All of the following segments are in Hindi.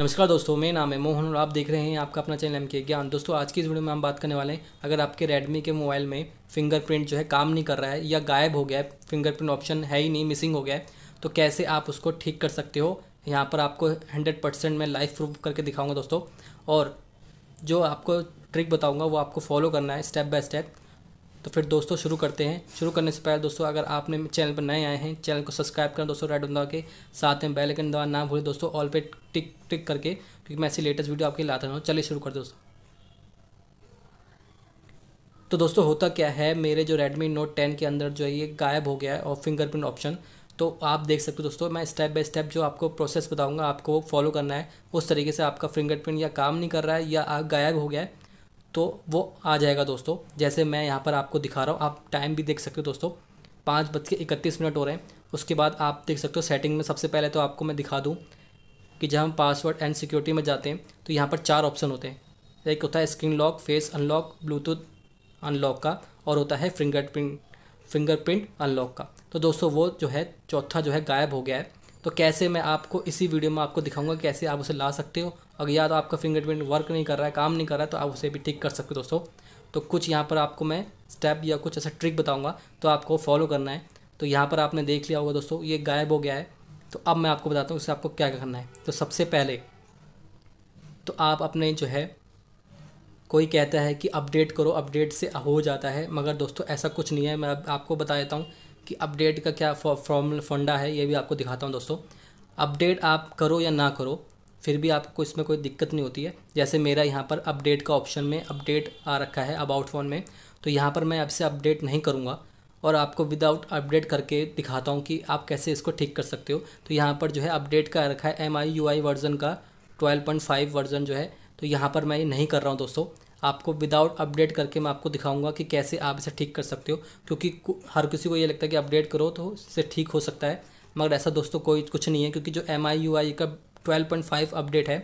नमस्कार दोस्तों मेरा नाम है मोहन और आप देख रहे हैं आपका अपना चैनल एम के ज्ञान दोस्तों आज की इस वीडियो में हम बात करने वाले हैं अगर आपके रेडमी के मोबाइल में फिंगरप्रिंट जो है काम नहीं कर रहा है या गायब हो गया है फिंगरप्रिंट ऑप्शन है ही नहीं मिसिंग हो गया है तो कैसे आप उसको ठीक कर सकते हो यहाँ पर आपको हंड्रेड परसेंट मैं लाइव प्रूफ करके दिखाऊँगा दोस्तों और जो आपको ट्रिक बताऊँगा वो आपको फॉलो करना है स्टेप बाय स्टेप तो फिर दोस्तों शुरू करते हैं शुरू करने से पहले दोस्तों अगर आपने चैनल पर नए आए हैं चैनल को सब्सक्राइब करें दोस्तों रेड दबा के साथ में बेल आइकन दबा ना भूलें दोस्तों ऑल पे टिक टिक करके क्योंकि मैं ऐसी लेटेस्ट वीडियो आपके लाता रहूँ चलिए शुरू कर दोस्तों तो दोस्तों होता क्या है मेरे जो रेडमी नोट टेन के अंदर जो है ये गायब हो गया है और फिंगरप्रिंट ऑप्शन तो आप देख सकते हो दोस्तों मैं स्टेप बाय स्टेप जो आपको प्रोसेस बताऊंगा आपको फॉलो करना है उस तरीके से आपका फिंगरप्रिंट या काम नहीं कर रहा है या आप गायब हो गया है तो वो आ जाएगा दोस्तों जैसे मैं यहाँ पर आपको दिखा रहा हूँ आप टाइम भी देख सकते हो दोस्तों पाँच बज के इकतीस मिनट हो रहे हैं उसके बाद आप देख सकते हो सेटिंग में सबसे पहले तो आपको मैं दिखा दूँ कि जब हम पासवर्ड एंड सिक्योरिटी में जाते हैं तो यहाँ पर चार ऑप्शन होते हैं एक होता है screen lock face unlock bluetooth unlock का और होता है फिंगरप्रिंट फिंगरप्रिंट अनलॉक का तो दोस्तों वो जो है चौथा जो है गायब हो गया है तो कैसे मैं आपको इसी वीडियो में आपको दिखाऊंगा कैसे आप उसे ला सकते हो अगर या तो आपका फिंगरप्रिंट वर्क नहीं कर रहा है काम नहीं कर रहा है तो आप उसे भी ठीक कर सकते हो दोस्तों तो कुछ यहाँ पर आपको मैं स्टेप या कुछ ऐसा ट्रिक बताऊँगा तो आपको फॉलो करना है तो यहाँ पर आपने देख लिया होगा दोस्तों ये गायब हो गया है तो अब मैं आपको बताता हूँ इससे आपको क्या करना है तो सबसे पहले तो आप अपने जो है कोई कहता है कि अपडेट करो अपडेट से हो जाता है मगर दोस्तों ऐसा कुछ नहीं है मैं आपको बता देता हूँ कि अपडेट का क्या फॉर्मल फंडा है ये भी आपको दिखाता हूँ दोस्तों अपडेट आप करो या ना करो फिर भी आपको इसमें कोई दिक्कत नहीं होती है जैसे मेरा यहाँ पर अपडेट का ऑप्शन में अपडेट आ रखा है अबाउट फ़ोन में तो यहाँ पर मैं आपसे अपडेट नहीं करूँगा और आपको विदाउट अपडेट करके दिखाता हूँ कि आप कैसे इसको ठीक कर सकते हो तो यहाँ पर जो है अपडेट का रखा है M I U I version का ट्वेल्व पॉइंट फाइव वर्ज़न जो है तो यहाँ पर मैं ये नहीं कर रहा हूँ दोस्तों आपको विदाउट अपडेट करके मैं आपको दिखाऊंगा कि कैसे आप इसे ठीक कर सकते हो क्योंकि हर किसी को ये लगता है कि अपडेट करो तो इससे ठीक हो सकता है मगर ऐसा दोस्तों कोई कुछ नहीं है क्योंकि जो एम आई यू आई का 12.5 अपडेट है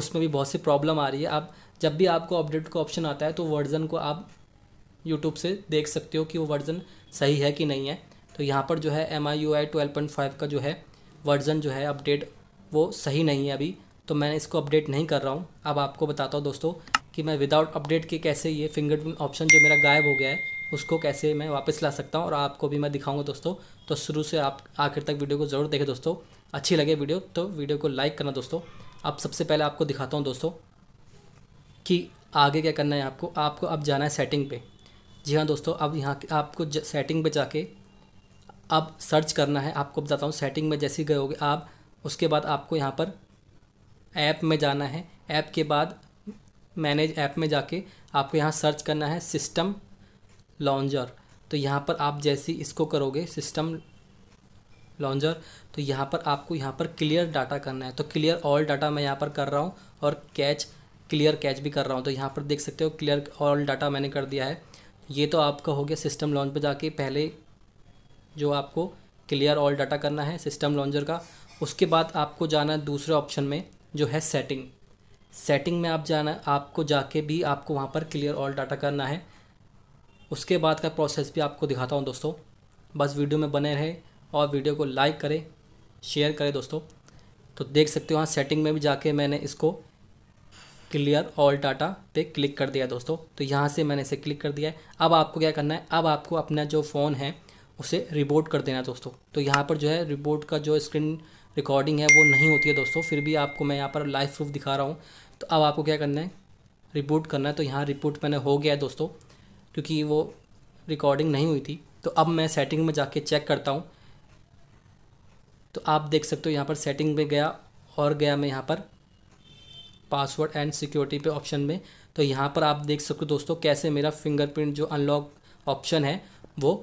उसमें भी बहुत सी प्रॉब्लम आ रही है आप जब भी आपको अपडेट का ऑप्शन आता है तो वर्जन को आप यूट्यूब से देख सकते हो कि वो वर्जन सही है कि नहीं है तो यहाँ पर जो है M I U I twelve point five का जो है वर्जन जो है अपडेट वो सही नहीं है अभी तो मैं इसको अपडेट नहीं कर रहा हूँ अब आपको बताता हूँ दोस्तों कि मैं विदाउट अपडेट के कैसे ये फिंगरप्रिंट ऑप्शन जो मेरा गायब हो गया है उसको कैसे मैं वापस ला सकता हूँ और आपको भी मैं दिखाऊंगा दोस्तों तो शुरू से आप आखिर तक वीडियो को ज़रूर देखें दोस्तों अच्छी लगे वीडियो तो वीडियो को लाइक करना दोस्तों अब सबसे पहले आपको दिखाता हूँ दोस्तों कि आगे क्या करना है आपको आपको अब जाना है सेटिंग पे जी हाँ दोस्तों अब यहाँ आपको ज, सेटिंग पर जाके अब सर्च करना है आपको बताता हूँ सेटिंग में जैसे गए होगे आप उसके बाद आपको यहाँ पर ऐप में जाना है ऐप के बाद मैनेज ऐप में जाके आपको यहाँ सर्च करना है सिस्टम लॉन्जर तो यहाँ पर आप जैसे इसको करोगे सिस्टम लॉन्जर तो यहाँ पर आपको यहाँ पर क्लियर डाटा करना है तो क्लियर ऑल डाटा मैं यहाँ पर कर रहा हूँ और कैच क्लियर कैच भी कर रहा हूँ तो यहाँ पर देख सकते हो क्लियर ऑल डाटा मैंने कर दिया है ये तो आपका हो गया सिस्टम लॉन्च पर जाके पहले जो आपको क्लियर ऑल डाटा करना है सिस्टम लॉन्जर का उसके बाद आपको जाना है दूसरे ऑप्शन में जो है सेटिंग सेटिंग में आप जाना आपको जाके भी आपको वहाँ पर क्लियर ऑल डाटा करना है उसके बाद का प्रोसेस भी आपको दिखाता हूँ दोस्तों बस वीडियो में बने रहें और वीडियो को लाइक करें शेयर करें दोस्तों तो देख सकते हो वहाँ सेटिंग में भी जाके मैंने इसको क्लियर ऑल डाटा पे क्लिक कर दिया दोस्तों तो यहाँ से मैंने इसे क्लिक कर दिया है अब आपको क्या करना है अब आपको अपना जो फ़ोन है उसे रिबोट कर देना है दोस्तों तो यहाँ पर जो है रिबोट का जो स्क्रीन रिकॉर्डिंग है वो नहीं होती है दोस्तों फिर भी आपको मैं यहाँ पर लाइव प्रूफ दिखा रहा हूँ तो अब आपको क्या करना है रिबोट करना है तो यहाँ रिपोर्ट मैंने हो गया है दोस्तों क्योंकि वो रिकॉर्डिंग नहीं हुई थी तो अब मैं सेटिंग में जाके चेक करता हूँ तो आप देख सकते हो यहाँ पर सेटिंग में गया और गया मैं यहाँ पर पासवर्ड एंड सिक्योरिटी पे ऑप्शन में तो यहाँ पर आप देख सकते हो दोस्तों कैसे मेरा फिंगरप्रिंट जो अनलॉक ऑप्शन है वो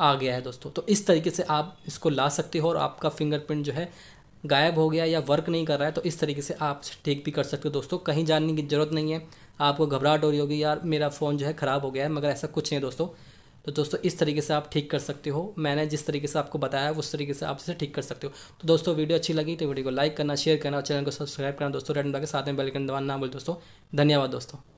आ गया है दोस्तों तो इस तरीके से आप इसको ला सकते हो और आपका फिंगरप्रिंट जो है गायब हो गया या वर्क नहीं कर रहा है तो इस तरीके से आप ठीक भी कर सकते हो दोस्तों कहीं जाने की ज़रूरत नहीं है आपको घबराहट हो रही होगी यार मेरा फ़ोन जो है ख़राब हो गया है मगर ऐसा कुछ नहीं दोस्तों तो दोस्तों इस तरीके से आप ठीक कर सकते हो मैंने जिस तरीके से आपको बताया है उस तरीके से आप इसे ठीक कर सकते हो तो दोस्तों वीडियो अच्छी लगी तो वीडियो को लाइक करना शेयर करना और चैनल को सब्सक्राइब करना दोस्तों रेड के साथ में बेलकन दबाना ना बोल दोस्तों धन्यवाद दोस्तों